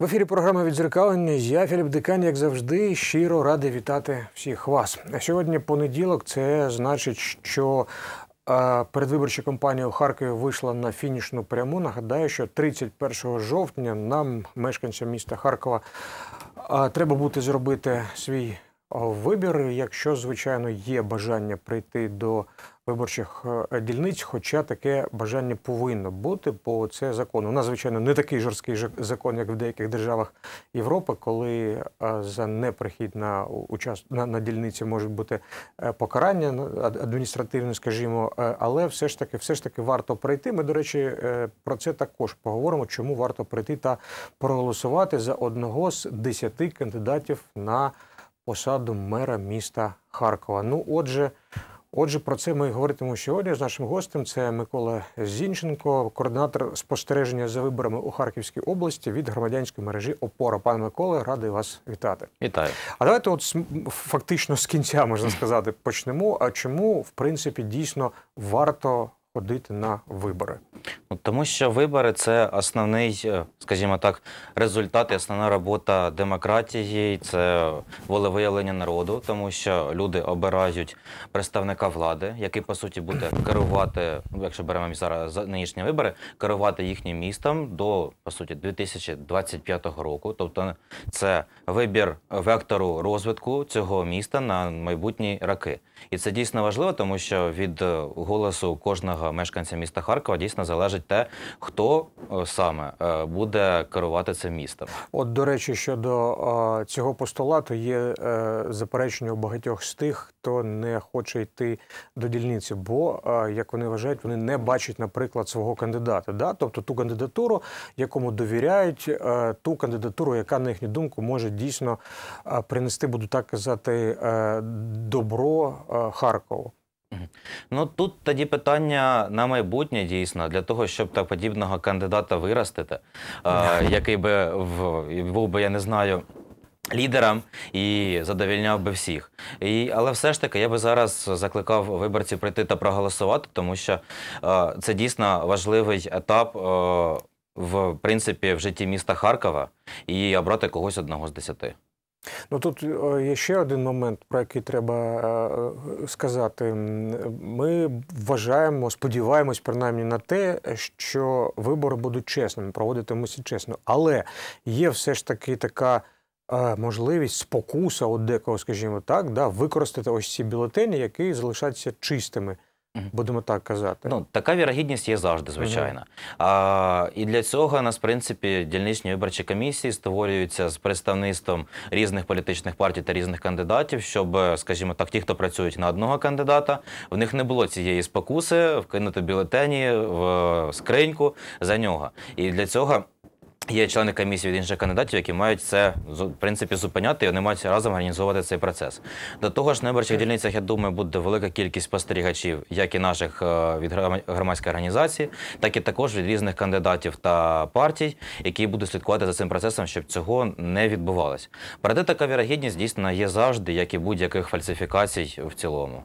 В ефірі програми відзеркалення. Я Філіп Дикан, як завжди, щиро радий вітати всіх вас. Сьогодні понеділок. Це значить, що е, передвиборча кампанія у Харкові вийшла на фінішну пряму. Нагадаю, що 31 жовтня нам, мешканцям міста Харкова, е, треба буде зробити свій вибір, якщо звичайно є бажання прийти до виборчих е, дільниць, хоча таке бажання повинно бути, бо це закон. У нас звичайно не такий жорсткий закон, як в деяких державах Європи, коли е, за неприхід на учас... на, на дільниці можуть бути е, покарання ну, адміністративне, скажімо, але все ж таки, все ж таки, варто прийти. Ми, до речі, про це також поговоримо, чому варто прийти та проголосувати за одного з десяти кандидатів на посаду мера міста Харкова. Ну, отже, отже, про це ми говоритимемо сьогодні з нашим гостем. Це Микола Зінченко, координатор спостереження за виборами у Харківській області від громадянської мережі ОПОРА. Пане Миколе, радий вас вітати. Вітаю. А давайте, от фактично, з кінця можна сказати, почнемо. А чому в принципі дійсно варто ходити на вибори? Тому що вибори це основний, е, скажімо так, результат, і основна робота демократії, це волевиявлення народу, тому що люди обирають представника влади, який по суті буде керувати, ну, якщо беремо зараз нинішні вибори, керувати їхнім містом до по суті 2025 року. Тобто це вибір вектору розвитку цього міста на майбутні роки, і це дійсно важливо, тому що від е, голосу кожного кожного мешканця міста Харкова дійсно залежить те, хто е, саме е, буде керувати цим містом. От до речі, щодо е, цього постулату є заперечення у багатьох з тих, хто не хоче йти до дільниці, бо як вони вважають, вони не бачать, наприклад, свого кандидата. Да? Тобто ту кандидатуру, якому довіряють, ту кандидатуру, яка на їхню думку може дійсно принести, буду так казати, добро Харкову. Ну тут тоді питання на майбутнє дійсно для того, щоб так подібного кандидата виростити, е, який би в був би я не знаю. Лідерам і задовільняв би всіх, і але все ж таки я би зараз закликав виборців прийти та проголосувати, тому що е, це дійсно важливий етап е, в принципі в житті міста Харкова і обрати когось одного з десяти. Ну тут е, є ще один момент, про який треба е, е, сказати. Ми вважаємо, сподіваємось, принаймні на те, що вибори будуть чесними, проводитимуться чесно, але є все ж таки така. Можливість спокуса от декого, скажімо так, да, використати ось ці бюлетені, які залишаться чистими будемо так казати. Ну така вірогідність є завжди, звичайно. А, І для цього нас в принципі дільничні виборчі комісії створюються з представництвом різних політичних партій та різних кандидатів, щоб, скажімо так, ті, хто працюють на одного кандидата, в них не було цієї спокуси вкинути бюлетені в скриньку за нього. І для цього. Є члени комісії від інших кандидатів, які мають це в принципі зупиняти і вони мають разом організовувати цей процес. До того ж, на виборчих дільницях, я думаю, буде велика кількість спостерігачів, як і наших е, від громадської організації, так і також від різних кандидатів та партій, які будуть слідкувати за цим процесом, щоб цього не відбувалось. Проте така вірогідність дійсно є завжди, як і будь-яких фальсифікацій в цілому.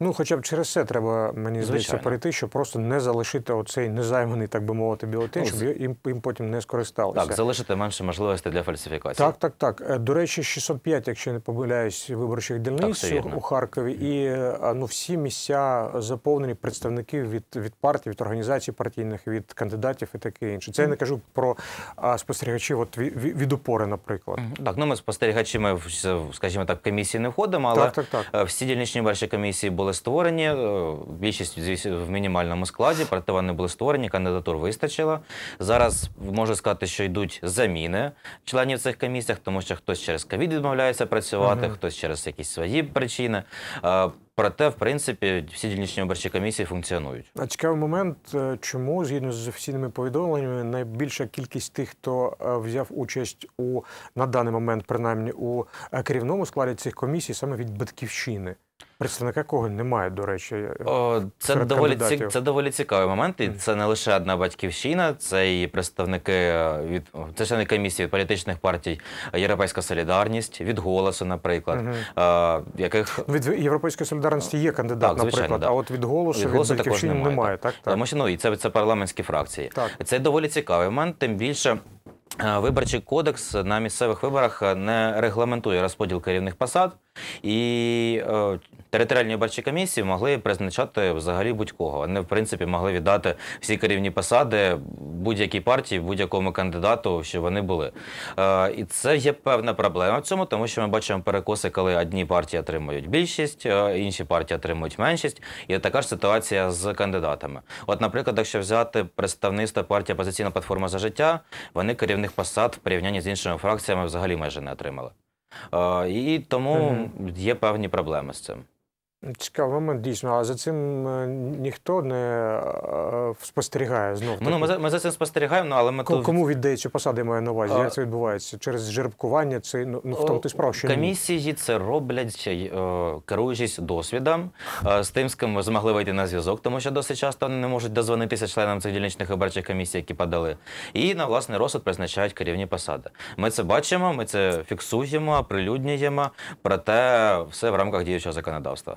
Ну, хоча б через це треба мені здається перейти, щоб просто не залишити оцей незайманий, так би мовити, бюлетень, ну, щоб їм, їм потім не скористалися. Так, залишити менше можливостей для фальсифікації. Так, так, так. Е, до речі, 605, якщо не помиляюсь, виборчих дільниць так, у Харкові, і е, ну всі місця заповнені представників від від партій, від організацій партійних, від кандидатів і таке інше. Це я не кажу про а, спостерігачів. От від, від упори, наприклад, так. Ну ми спостерігачі, ми скажімо так, комісії не входимо, але так, так, так. Е, всі дільничні виборчі комісії були створені. Е, більшість в мінімальному складі. Проте вони були створені, кандидатур вистачило. Зараз можу сказати, що йдуть заміни членів цих комісіях, тому що хтось через ковід відмовляється працювати, ага. хтось через якісь свої причини. Е, проте, в принципі, всі дільничні виборчі комісії функціонують. А цікавий момент, е, чому згідно з офіційними повідомленнями, найбільша кількість тих, хто взяв участь у на даний момент, принаймні у керівному складі цих комісій, саме від батьківщини. Представника кого немає, до речі, е, О, це доволі ці це доволі цікавий момент. І це не лише одна батьківщина, це і представники е, від це члени комісії від політичних партій е, Європейська Солідарність від голосу, наприклад, угу. яких від європейської солідарності є кандидат, так, звичайно, наприклад, да. а от від голосу від, «Голосу» від батьківщини немає, немає. Так так. тому що ну і це це парламентські фракції. Так. Це доволі цікавий момент, тим більше. Е, Виборчий кодекс на місцевих виборах е, не регламентує розподіл керівних посад, і е, територіальні виборчі комісії могли призначати взагалі будь-кого. Вони в принципі могли віддати всі керівні посади будь-якій партії, будь-якому кандидату, що вони були. Е, І це є певна проблема в цьому, тому що ми бачимо перекоси, коли одні партії отримують більшість, е, інші партії отримують меншість. І така ж ситуація з кандидатами. От, наприклад, якщо взяти представництво партії «Опозиційна платформа за життя, вони керівних посад в порівнянні з іншими фракціями взагалі майже не отримали. Е, І тому є певні проблеми з цим. Цікавий момент, дійсно, а за цим е, ніхто не е, е, спостерігає знову. Ну, ну, ми, ми за цим спостерігаємо, ну, але ми Кому, то... кому віддається посади, маю на увазі? А... Як це відбувається? Через жеребкування? Це ну, ну в тому ти справ, що комісії це роблять, керуючись досвідом з тим, з ким ми змогли вийти на зв'язок, тому що досить часто не можуть дозвонитися членам цих дільничних виборчих комісій, які подали, і на власний розсуд призначають керівні посади. Ми це бачимо, ми це фіксуємо, оприлюднюємо, проте все в рамках діючого законодавства.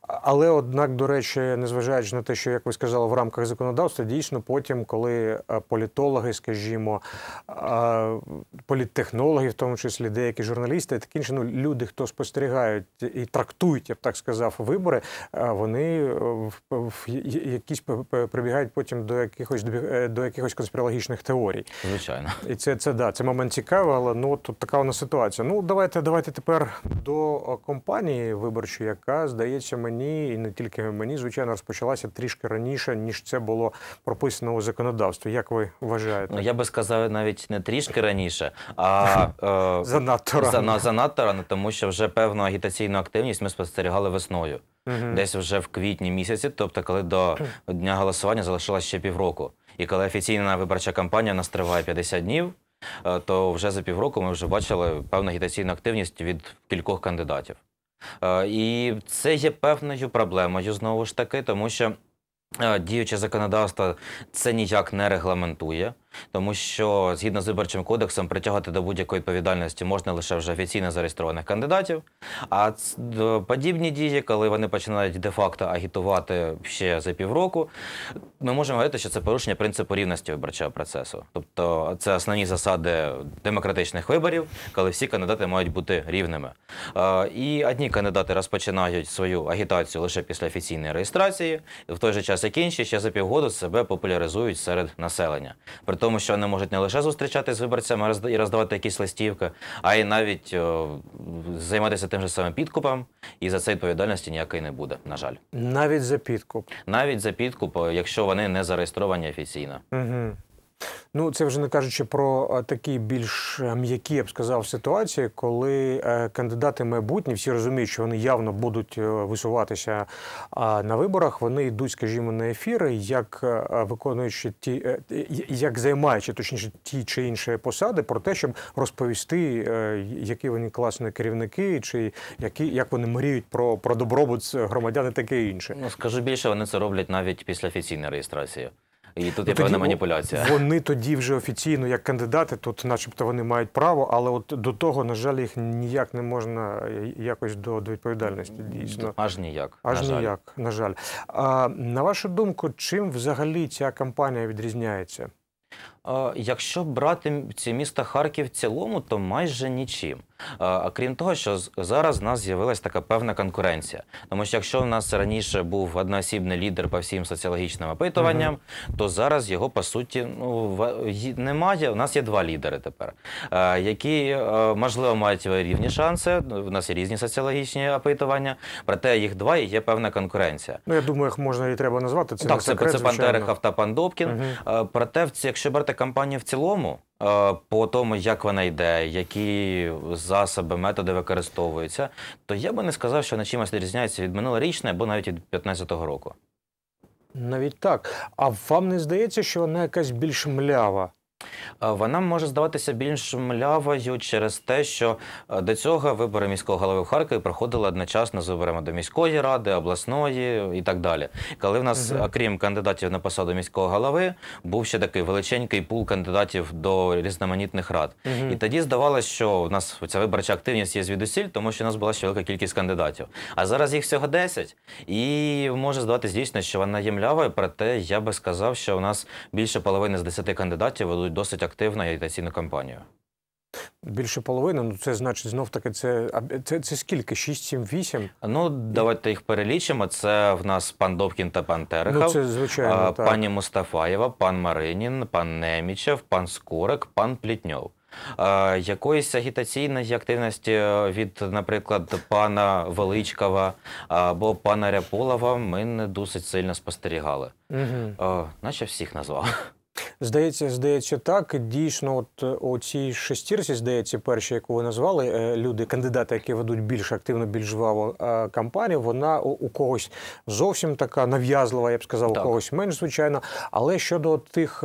Але, однак, до речі, незважаючи на те, що як ви сказали, в рамках законодавства дійсно потім, коли е, політологи, скажімо, е, політтехнологи, в тому числі деякі журналісти, так інше, ну, люди, хто спостерігають і трактують, я б так сказав, вибори, е, вони в якісь прибігають потім до якихось до якихось конспірологічних теорій. Звичайно, і це це да це момент цікавий, але ну тут така у нас ситуація. Ну давайте давайте тепер до компанії виборчої, яка здається мені і не тільки мені, звичайно, розпочалася трішки раніше, ніж це було прописано у законодавстві. Як ви вважаєте? Ну я би сказав навіть не трішки раніше, а е, занадто рано. занадто рано, тому що вже певну агітаційну активність ми спостерігали весною, угу. десь вже в квітні місяці, тобто, коли до дня голосування залишилось ще півроку, і коли офіційна виборча кампанія нас триває 50 днів. Е, то вже за півроку ми вже бачили певну агітаційну активність від кількох кандидатів. Е, і це є певною проблемою знову ж таки, тому що е, діюче законодавство це ніяк не регламентує тому що згідно з виборчим кодексом притягати до будь-якої відповідальності можна лише вже офіційно зареєстрованих кандидатів. А подібні дії, коли вони починають де-факто агітувати ще за півроку, ми можемо говорити, що це порушення принципу рівності виборчого процесу, тобто це основні засади демократичних виборів, коли всі кандидати мають бути рівними. І одні кандидати розпочинають свою агітацію лише після офіційної реєстрації, в той же час як інші ще за півгоду себе популяризують серед населення тому що вони можуть не лише зустрічатися з виборцями і роздавати якісь листівки, а й навіть о, займатися тим же самим підкупом, і за це відповідальності ніякої не буде. На жаль, навіть за підкуп, навіть за підкуп, якщо вони не зареєстровані офіційно. Угу. Ну, це вже не кажучи про е, такі більш е, м'які, я б сказав, ситуації, коли е, кандидати майбутні, всі розуміють, що вони явно будуть висуватися на виборах. Вони йдуть, скажімо, на ефіри, як виконуючи ті, як займаючи точніше ті чи інші посади, про те, щоб розповісти, які вони класні керівники, чи які як вони мріють про про добробут громадян, і таке інше. Ну скажу більше, вони це роблять навіть після офіційної реєстрації і тут ну, є ну, певна маніпуляція. Вони тоді вже офіційно, як кандидати, тут, начебто, вони мають право, але от до того, на жаль, їх ніяк не можна е, якось до, до відповідальності. Дійсно, аж ніяк. Аж на ніяк, жаль. на жаль. А, На вашу думку, чим взагалі ця кампанія відрізняється? Якщо брати ці міста Харків в цілому, то майже нічим. А крім того, що зараз в нас з'явилася така певна конкуренція. Тому що якщо в нас раніше був одноосібний лідер по всім соціологічним опитуванням, угу. то зараз його по суті ну немає. У нас є два лідери тепер, які е, можливо мають рівні шанси. У нас є різні соціологічні опитування, проте їх два і є певна конкуренція. Ну я думаю, їх можна і треба назвати. Це так, це, це Пантерехов та Пандопкін. Угу. Проте, якщо брати оцінювати кампанію в цілому е, по тому, як вона йде, які засоби, методи використовуються, то я би не сказав, що вона чимось відрізняється від минулорічної або навіть від 2015 року. Навіть так. А вам не здається, що вона якась більш млява? Е, вона може здаватися більш млявою через те, що е, до цього вибори міського голови в Харкові проходили одночасно з виборами до міської ради, обласної і так далі. Коли в нас, окрім кандидатів на посаду міського голови, був ще такий величенький пул кандидатів до різноманітних рад. І тоді здавалося, що в нас ця виборча активність є звідусіль, тому що в нас була ще велика кількість кандидатів. А зараз їх всього 10. І може здаватися дійсно, що вона є млявою, проте я би сказав, що в нас більше половини з 10 кандидатів ведуть досить активна агітаційну кампанію. Більше половини, ну це значить знов таки це це, це скільки? 6, 7, 8? Ну давайте їх перелічимо. Це в нас пан Довкін та пан Терехов, ну, це звичайно, так. пані Мустафаєва, пан Маринін, пан Немічев, пан Скурик, пан Плітньов. Якоїсь агітаційної активності е, від, наприклад, пана Величкова або пана Ряполова ми не досить сильно спостерігали, угу. наче всіх назвав. Здається, здається, так дійсно, от е, у цій шестірці, здається, перші, яку ви назвали, е, люди, кандидати, які ведуть більш активно, більш жваво е, кампанію, вона у когось зовсім така нав'язлива, я б сказав, так. у когось менш звичайно. Але щодо тих,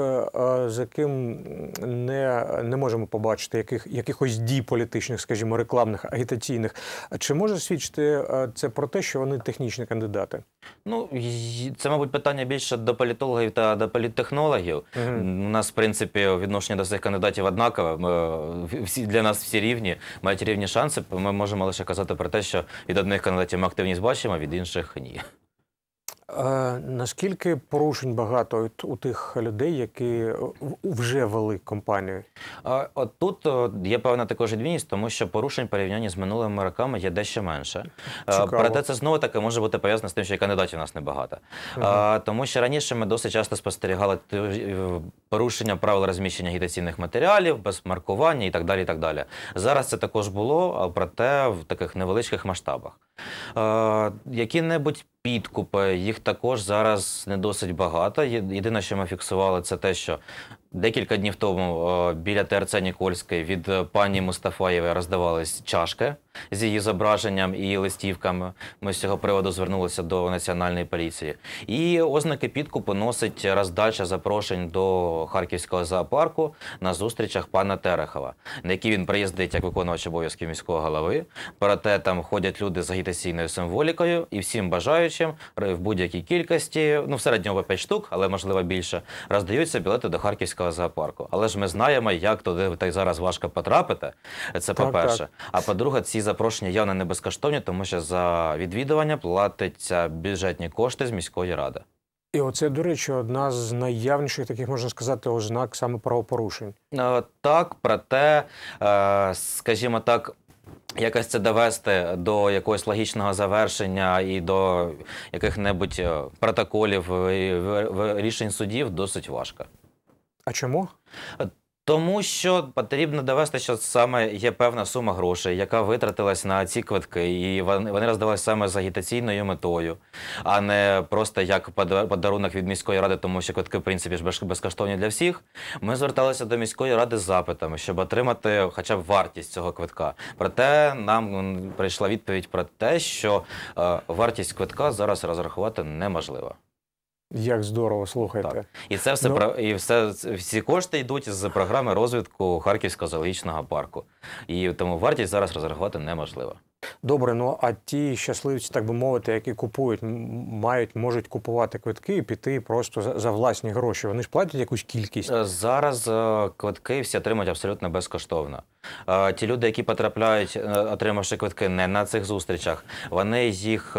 з яким не не можемо побачити, яких якихось дій політичних, скажімо, рекламних, агітаційних, чи може свідчити це про те, що вони технічні кандидати? Ну це мабуть питання більше до політологів та до політтехнологів. У нас, в принципі, відношення до цих кандидатів однакове. Ми, е, всі, Для нас всі рівні, мають рівні шанси. Ми можемо лише казати про те, що від одних кандидатів ми активність бачимо, від інших ні наскільки порушень багато у тих людей, які е, вже вели компанію? от тут е, є певна також відмінність, тому що порушень порівняння з минулими роками є дещо менше. Е, Цікаво. Проте це знову таки може бути пов'язано з тим, що і кандидатів у нас небагато. Угу. тому що раніше ми досить часто спостерігали порушення правил розміщення агітаційних матеріалів, без маркування і так далі. І так далі. Зараз це також було, а проте в таких невеличких масштабах. Е, Які-небудь підкупи, їх також зараз не досить багато. Єдине, що ми фіксували, це те, що Декілька днів тому е, біля ТРЦ Нікольської від пані Мустафаєвої роздавались чашки з її зображенням і листівками. Ми з цього приводу звернулися до національної поліції. І ознаки підкупу носить роздача запрошень до харківського зоопарку на зустрічах пана Терехова, на які він приїздить як виконувач обов'язків міського голови. Проте там ходять люди з агітаційною символікою і всім бажаючим в будь-якій кількості, ну в середньому 5 штук, але можливо більше, роздаються білети до харківського. Київського зоопарку. Але ж ми знаємо, як туди так зараз важко потрапити. Це по-перше. Так. А по-друге, ці запрошення явно не безкоштовні, тому що за відвідування платяться бюджетні кошти з міської ради. І оце, до речі, одна з найявніших таких можна сказати ознак саме правопорушень. Е, так, проте, е, скажімо так. Якось це довести до якогось логічного завершення і до яких-небудь е, протоколів і рішень судів досить важко. А чому? Тому що потрібно довести, що саме є певна сума грошей, яка витратилась на ці квитки, і вони роздавалися саме з агітаційною метою, а не просто як подарунок від міської ради, тому що квитки, в принципі, ж безкоштовні для всіх. Ми зверталися до міської ради з запитами, щоб отримати хоча б вартість цього квитка. Проте нам прийшла відповідь про те, що е, вартість квитка зараз розрахувати неможливо. Як здорово, слухайте. Так. І це все ну, про і все всі кошти йдуть з програми розвитку Харківського зоологічного парку. І тому вартість зараз розрахувати неможливо. Добре, ну а ті щасливці, так би мовити, які купують, мають, можуть купувати квитки і піти просто за, за власні гроші. Вони ж платять якусь кількість. Е, зараз е, квитки всі отримують абсолютно безкоштовно. Е, ті люди, які потрапляють, отримавши квитки не на цих зустрічах, вони їх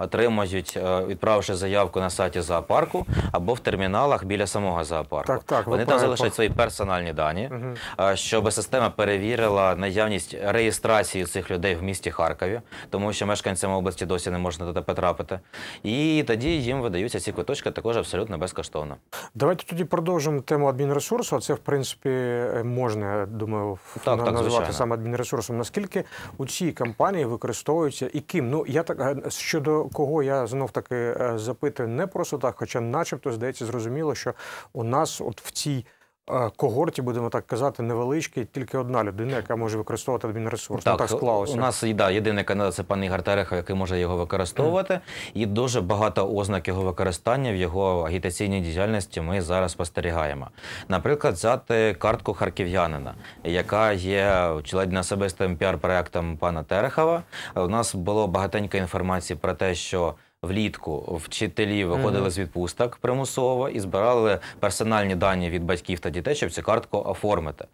отримають, е, відправивши заявку на сайті зоопарку або в терміналах біля самого зоопарку. Так, так, Вони там залишать свої персональні дані, угу. щоб система перевірила наявність реєстрації цих людей в місті Харкові, тому що мешканцям області досі не можна туди потрапити. І тоді їм видаються ці квиточки також абсолютно безкоштовно. Давайте тоді продовжимо тему адмінресурсу. Це в принципі е, можна, думаю, так, так, назвати саме адмінресурсом. Наскільки у цій компанії використовуються і ким? Ну я так щодо кого я знов таки е, запитую не просто так, хоча, начебто, здається, зрозуміло, що у нас, от в цій. Е, когорті, будемо так казати, невеличкій, тільки одна людина, яка може використовувати адмінресурс. Так, ну, так склалося. У нас да, єдиний кандидат це пан Ігор Терехов, який може його використовувати, mm. і дуже багато ознак його використання в його агітаційній діяльності ми зараз спостерігаємо. Наприклад, взяти картку харків'янина, яка є членом особистим піар-проектом пана Терехова. У нас було багатенько інформації про те, що Влітку вчителі виходили з відпусток примусово і збирали персональні дані від батьків та дітей, щоб цю картку оформити.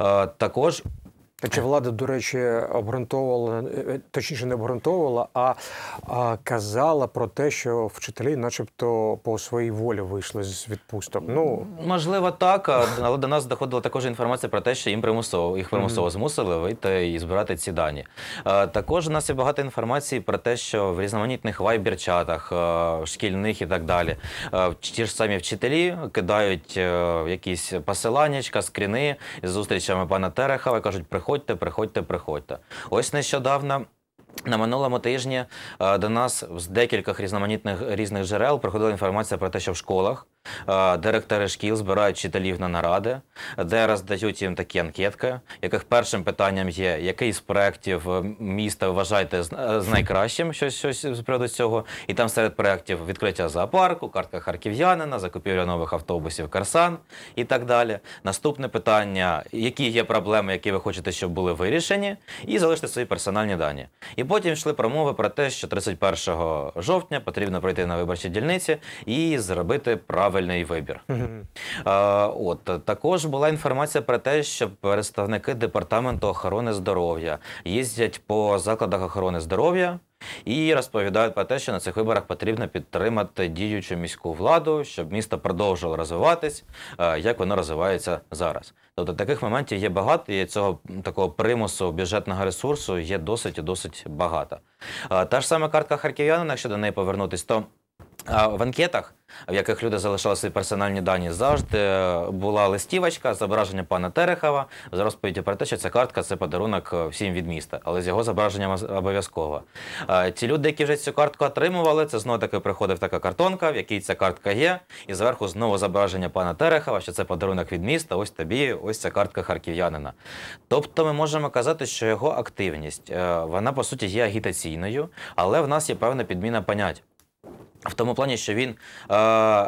Е, також чи влада, до речі, обґрунтовувала, е, е, точніше, не обґрунтовувала, а, а казала про те, що вчителі, начебто, по своїй волі вийшли з відпусток. Ну можливо, так але до нас доходила також інформація про те, що їм примусово їх примусово змусили вийти і збирати ці дані. Також у нас є багато інформації про те, що в різноманітних вайбер-чатах, шкільних і так далі, ті ж самі вчителі кидають е, якісь посилання скріни з зустрічами пана Терехова, кажуть, приходять приходьте, приходьте, приходьте. Ось нещодавно. На минулому тижні е, до нас з декількох різноманітних різних джерел приходила інформація про те, що в школах Е, директори шкіл збирають вчителів на наради, де роздають їм такі анкетки, яких першим питанням є, який з проєктів е, міста вважаєте е, з найкращим щось щось з приводу цього. І там серед проєктів відкриття зоопарку, картка харків'янина, закупівля нових автобусів, Карсан і так далі. Наступне питання: які є проблеми, які ви хочете, щоб були вирішені, і залиште свої персональні дані. І потім йшли промови про те, що 31 жовтня потрібно пройти на виборчі дільниці і зробити правильні правильний вибір. От також була інформація про те, що представники департаменту охорони здоров'я їздять по закладах охорони здоров'я. І розповідають про те, що на цих виборах потрібно підтримати діючу міську владу, щоб місто продовжило розвиватись, як воно розвивається зараз. Тобто таких моментів є багато, і цього такого примусу бюджетного ресурсу є досить і досить багато. Та ж сама картка харків'янина, якщо до неї повернутися, то в анкетах, в яких люди залишали свої персональні дані, завжди була листівочка, зображення пана Терехова з розповіді про те, що ця картка це подарунок е, всім від міста, але з його зображенням обов'язково. Ті люди, які вже цю картку отримували, це знову таки приходив така картонка, в якій ця картка є, і зверху знову зображення пана Терехова, що це подарунок від міста. Ось тобі, ось ця картка харків'янина. Тобто, ми можемо казати, що його активність е, вона по суті є агітаційною, але в нас є певна підміна понять. В тому плані, що він, е,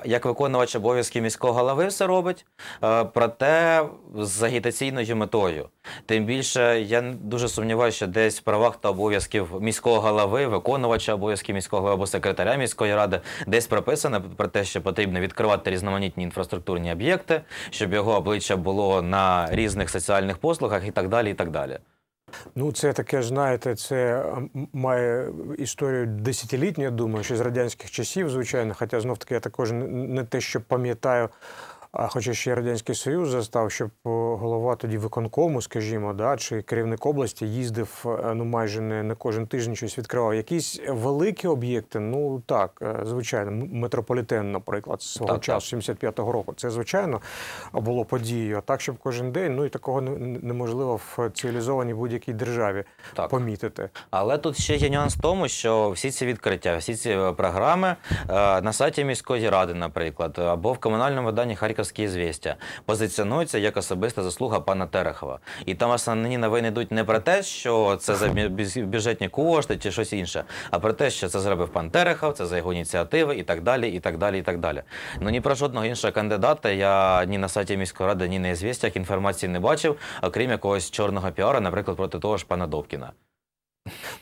як виконувач обов'язків міського голови, все робить, е, проте з агітаційною метою. Тим більше, я дуже сумніваюся, що десь в правах та обов'язків міського голови, виконувача обов'язків міського голови або секретаря міської ради, десь прописано про те, що потрібно відкривати різноманітні інфраструктурні об'єкти, щоб його обличчя було на різних соціальних послугах і так далі. і так далі. Ну, це таке, знаєте, це має історію десятилітню, я думаю, ще з радянських часів, звичайно. Хоча знов таки я також не те, що пам'ятаю а хоча ще радянський союз застав, щоб е, голова тоді виконкому, скажімо, да чи керівник області їздив е, ну майже не на кожен тиждень щось відкривав. Якісь великі об'єкти, ну так, е, звичайно, метрополітен, наприклад, свого так, часу 75-го року, це звичайно було подією. А так, щоб кожен день, ну і такого неможливо в цивілізованій будь-якій державі так. помітити. Але тут ще є нюанс в тому, що всі ці відкриття, всі ці програми на сайті міської ради, наприклад, або в комунальному виданні Харків харківські звістя позиціонується як особиста заслуга пана Терехова. І там основні новини йдуть не про те, що це за бюджетні кошти чи щось інше, а про те, що це зробив пан Терехов, це за його ініціативи і так далі. і так далі, і так далі, далі. Ну ні про жодного іншого кандидата я ні на сайті міської ради, ні на звістях інформації не бачив, окрім якогось чорного піара, наприклад, проти того ж пана Довкіна.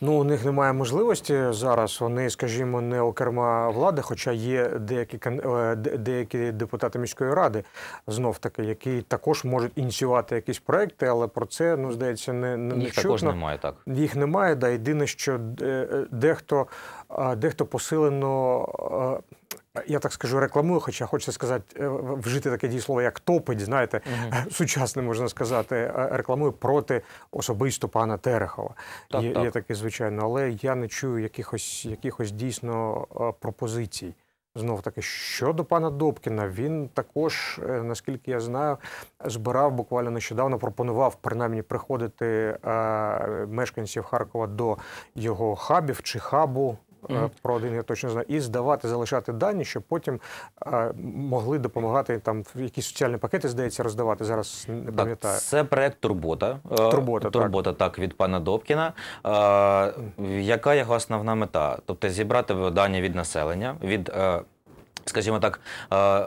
Ну у них немає можливості зараз. Вони, скажімо, не окрема влада, хоча є деякі е, деякі депутати міської ради, знов таки, які також можуть ініціювати якісь проекти, але про це ну здається не не їх чутно. також немає. Так їх немає. Да єдине, що е, е, дехто дехто посилено я так скажу, рекламую, хоча хочеться сказати, е, вжити таке дієслово, як топить, знаєте, угу. сучасне можна сказати, е, рекламую проти особисто пана Терехова. Так, є, так. є таке, звичайно, але я не чую якихось якихось дійсно пропозицій. Знов таки, щодо пана Добкіна, він також, наскільки я знаю, збирав буквально нещодавно, пропонував принаймні приходити мешканців Харкова до його хабів чи хабу mm. про один я точно знаю, і здавати, залишати дані, щоб потім е, могли допомагати там якісь соціальні пакети, здається, роздавати. Зараз не пам'ятаю. Це проект Турбота. Турбота, е, Турбота, так. так, від пана Добкіна. Яка його основна мета? Тобто зібрати дані від населення, від Скажімо так,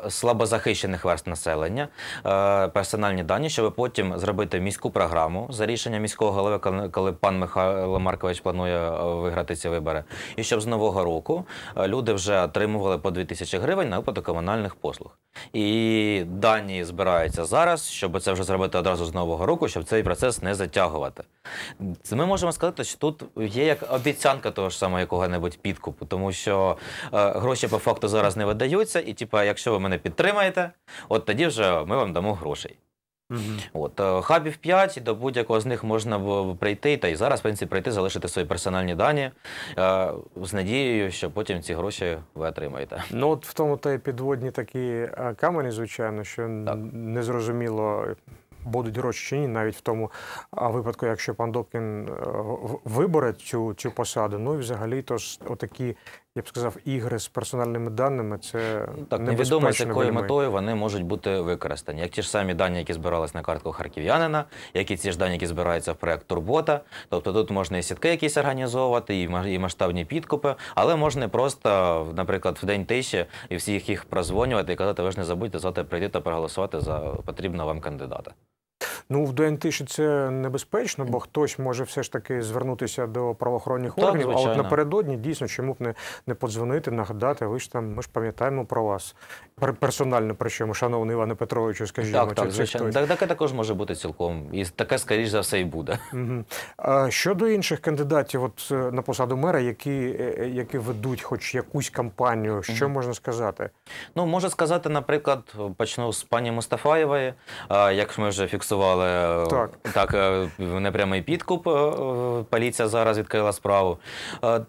е, слабозахищених верст населення, е, персональні дані, щоб потім зробити міську програму за рішення міського голови, коли пан Михайло Маркович планує е, виграти ці вибори, і щоб з нового року люди вже отримували по 2 тисячі гривень на виплату комунальних послуг. І дані збираються зараз, щоб це вже зробити одразу з нового року, щоб цей процес не затягувати. Ми можемо сказати, що тут є як обіцянка того ж самого якого-небудь підкупу, тому що е, гроші по факту зараз не видаються, і типа, якщо ви мене підтримаєте, от тоді вже ми вам дамо грошей. Угу. От е, хабів 5, до будь-якого з них можна прийти, та й зараз в принципі, прийти, залишити свої персональні дані е, з надією, що потім ці гроші ви отримаєте. Ну от в тому та й підводні такі е, камері, звичайно, що так. незрозуміло. Будуть гроші чи ні, навіть в тому випадку, якщо пан Добкін вибере цю цю посаду, ну і взагалі то ж отакі я б сказав, ігри з персональними даними це ну, так невідомо, з якою метою вони можуть бути використані. Як ті ж самі дані, які збирались на картку харків'янина, як і ці ж дані, які збираються в проект Турбота. Тобто тут можна і сітки якісь організовувати, і масштабні підкупи, але можна просто, наприклад, в день тиші і всіх їх прозвонювати і казати, ви ж не забудьте завтра прийти та проголосувати за потрібного вам кандидата. Ну, в ДНТ це небезпечно, бо хтось може все ж таки звернутися до правоохоронних так, органів. Звичайно. А от напередодні дійсно чому б не не подзвонити, нагадати. Ви ж там ми ж пам'ятаємо про вас персонально, причому, шановний Іване Петровичу, скажімо, так, так, звичайно. Так, таке також може бути цілком, і таке скоріш за все і буде. Угу. А щодо інших кандидатів, от е, на посаду мера, які е, е, які ведуть хоч якусь кампанію, що угу. можна сказати? Ну можна сказати, наприклад, почну з пані Мустафаєвої, як ми вже фіксували але так, так е, непрямий підкуп. Е, поліція зараз відкрила справу. Е,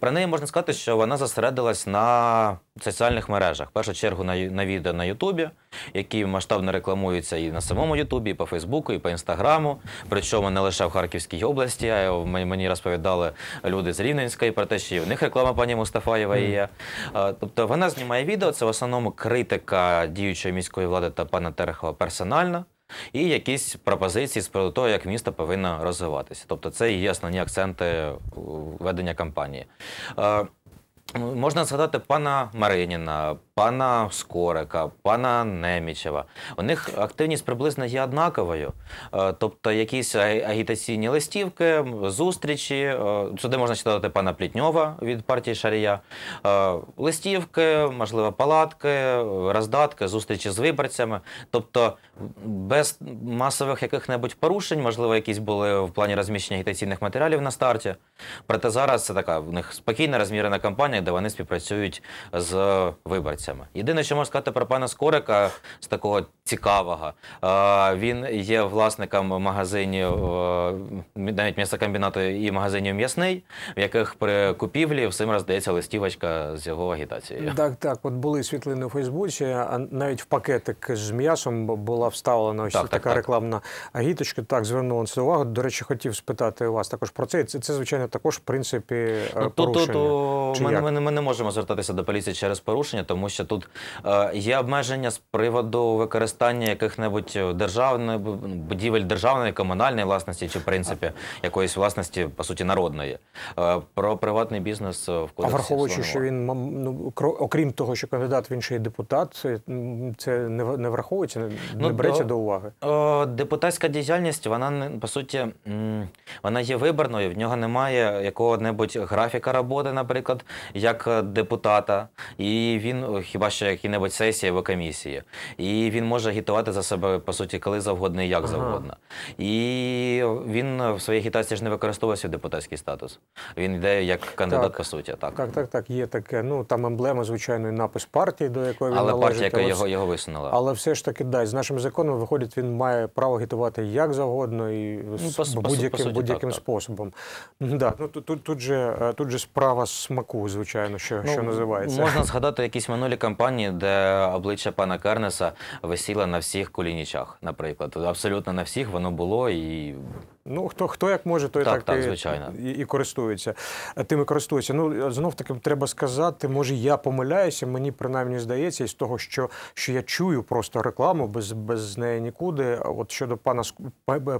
про неї можна сказати, що вона зосередилась на соціальних мережах. В першу чергу на відео на Ютубі, які масштабно рекламуються і на самому Ютубі, і по Фейсбуку, і по інстаграму. Причому не лише в Харківській області. а Мені розповідали люди з Рівненської про те, що і в них реклама пані Мустафаєва є. Тобто вона знімає відео. Це в основному критика діючої міської влади та пана Терехова персонально і якісь пропозиції з приводу того, як місто повинно розвиватися. Тобто, це і є основні акценти ведення кампанії. Е, можна згадати пана Мариніна, пана Скорика, пана Немічева. У них активність приблизно є однаковою, е, тобто якісь агітаційні листівки, зустрічі. Е, сюди можна читати пана Плітньова від партії Шарія, е, листівки, можливо, палатки, роздатки, зустрічі з виборцями. Тобто без масових яких-небудь порушень, можливо, якісь були в плані розміщення агітаційних матеріалів на старті. Проте зараз це така в них спокійна розмірена кампанія, де вони співпрацюють з виборцями емоціями. Єдине, що можна сказати про пана Скорика з такого цікавого. Він є власником магазинів е, навіть м'ясокомбінату і магазинів м'ясний, в яких при купівлі всім роздається листівочка з його агітацією. Так, так. От були світлини у Фейсбуці, а навіть в пакетик з м'ясом була вставлена ось так, така так, рекламна агіточка. Так, це увагу. До речі, хотів спитати вас також про це. Це, це звичайно, також в принципі е, ну, порушення. Тут, тут ми, ми, ми не можемо звертатися до поліції через порушення, тому що тут е, є обмеження з приводу використання використання яких-небудь е, державних ну, будівель державної, комунальної власності чи в принципі якоїсь власності по суті народної. Е, про приватний бізнес е, в кодексі. А враховуючи, що він ну, окрім того, що кандидат він ще й депутат, це не не враховується, не ну, береться до, до уваги. О, депутатська діяльність, вона по суті вона є виборною. В нього немає якого-небудь графіка роботи, наприклад, як депутата, і він хіба ще які-небудь сесії або комісії, і він може може агітувати за себе по суті коли завгодно і як ага. завгодно. І він в своїй агітації ж не використовує свій депутатський статус. Він йде як кандидат, так. по суті. Так, так, так. так. Є таке. Ну там емблема, звичайно, і напис партії, до якої він Але належить. партія, яка його його висунула. Але все ж таки, да, з нашим законом виходить, він має право агітувати як завгодно і ну, будь-яким будь-яким способом. Так. Да. Ну тут тут, же е, тут же справа смаку, звичайно, що ну, що називається. Можна згадати якісь минулі кампанії, де обличчя пана Кернеса висі сіла на всіх колінічах, наприклад. Абсолютно на всіх воно було і Ну хто хто як може, то так, так, так звичайно. і і користується. Е, Тими користується. Ну е, знов таки треба сказати, може я помиляюся. Мені принаймні здається, із того, що що я чую просто рекламу без без неї нікуди. От щодо пана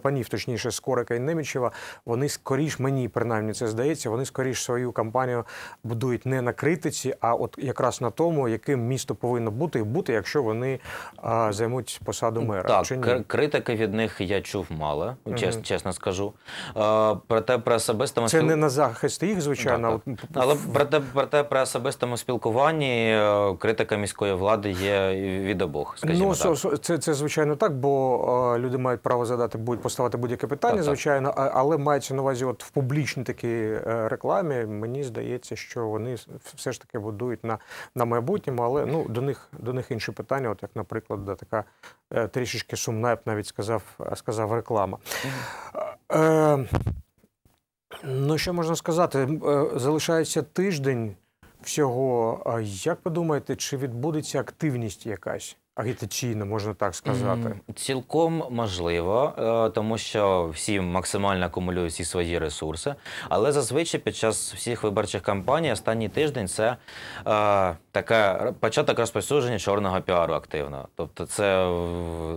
панів, точніше, Скорика і Немічева, вони скоріш мені принаймні це здається. Вони скоріш свою кампанію будують не на критиці, а от якраз на тому, яким місто повинно бути і бути, якщо вони а, е, займуть посаду мера. Так, Чи ні? критики від них я чув мало, чесно. Mm -hmm. чесно чесно скажу. Е, проте при особистому це спіл... не на захист їх, звичайно, так, так. але проте, проте при особистому спілкуванні е, критика міської влади є від обох. ну, так. Со, це це звичайно так, бо е, люди мають право задати будь поставити будь-яке питання, так, звичайно, але мається на увазі, от в публічній такій рекламі. Мені здається, що вони все ж таки будують на на майбутньому, але ну до них до них інші питання, от як, наприклад, така Е, трішечки сумна, я б навіть сказав, е, сказав реклама. Е, Ну, що можна сказати? Е, залишається тиждень всього. Як ви думаєте, чи відбудеться активність якась? Агітаційно, можна так сказати, цілком можливо, е, тому що всі максимально акумулюють всі свої ресурси. Але зазвичай під час всіх виборчих кампаній останній тиждень це е, така початок розповсюдження чорного піару активно. Тобто, це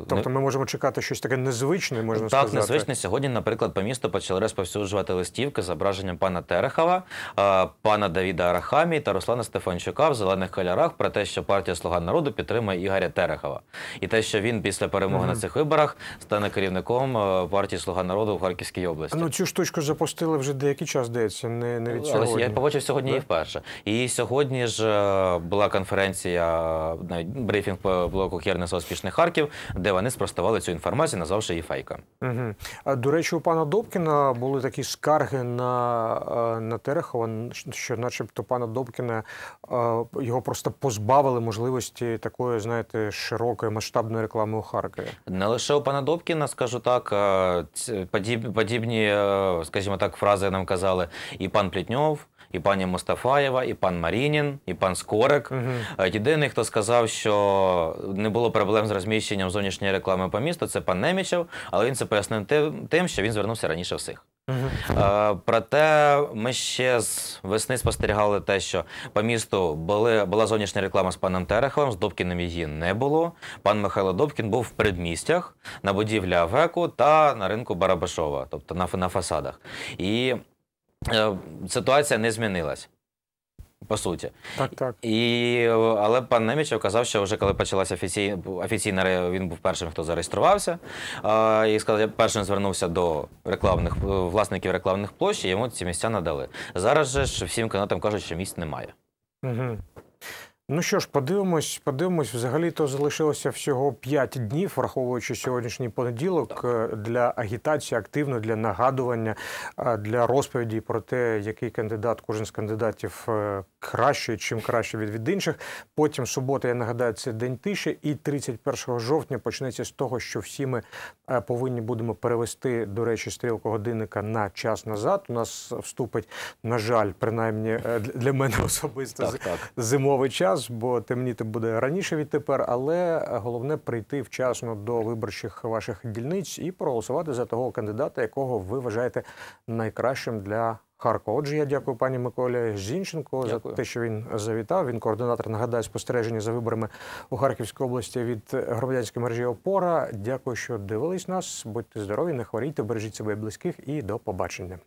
тобто, ми можемо чекати щось таке незвичне. Можна так, сказати. так незвичне. Сьогодні, наприклад, по місту почали розповсюджувати листівки з зображенням пана Терехова, е, пана Давіда Арахамі та Руслана Стефанчука в зелених кольорах про те, що партія Слуга народу підтримує Ігоря Терехова. Терехова, і те, що він після перемоги на цих виборах стане керівником е, партії Слуга народу в Харківській області. Ну цю штучку запустили вже деякий час, здається, не не від сьогодні. Але я побачив сьогодні да? і вперше. І сьогодні ж е, була конференція е, брифінг по блоку Хернеса успішних Харків, де вони спростували цю інформацію, назвавши її фейком. Угу. А до речі, у пана Добкіна були такі скарги на, на Терехова, що, начебто, пана Добкіна його просто позбавили можливості такої, знаєте широкої масштабної реклами у Харкові? Не лише у пана Добкіна, скажу так, подібні, е, скажімо так, фрази нам казали і пан Плітньов. І пані Мустафаєва, і пан Марінін, і пан Скорик. Угу. Єдиний, хто сказав, що не було проблем з розміщенням зовнішньої реклами по місту, це пан Немічев, але він це пояснив тим, що він звернувся раніше всіх проте ми ще з весни спостерігали те, що по місту були, була зовнішня реклама з паном Тереховим, з Добкіним її не було. Пан Михайло Добкін був в передмістях на будівлі Авеку та на ринку Барабашова, тобто на, на фасадах. І е, ситуація не змінилась по суті. Так, так. І, Але пан Немічев казав, що вже коли почалася офіційна, офіційна він був першим, хто зареєструвався. і сказав, я першим звернувся до рекламних власників рекламних площ, і йому ці місця надали. Зараз же ж всім канатам кажуть, що місць немає. Угу. Ну що ж, подивимось, подивимось, взагалі то залишилося всього 5 днів, враховуючи сьогоднішній понеділок е, для агітації активно для нагадування, е, для розповіді про те, який кандидат, кожен з кандидатів е, краще, чим краще від від інших. Потім субота, я нагадаю, це день тиші, і 31 жовтня почнеться з того, що всі ми повинні будемо перевести до речі, стрілку годинника на час назад. У нас вступить на жаль, принаймні для мене особисто так, так. зимовий час час, бо темніти буде раніше відтепер. Але головне прийти вчасно до виборчих ваших дільниць і проголосувати за того кандидата, якого ви вважаєте найкращим для. Харкова. Отже, я дякую пані Миколі Зінченко дякую. за те, що він завітав. Він координатор нагадаю, спостереження за виборами у Харківській області від громадянської мережі Опора. Дякую, що дивились нас. Будьте здорові, не хворійте, бережіть себе і близьких і до побачення.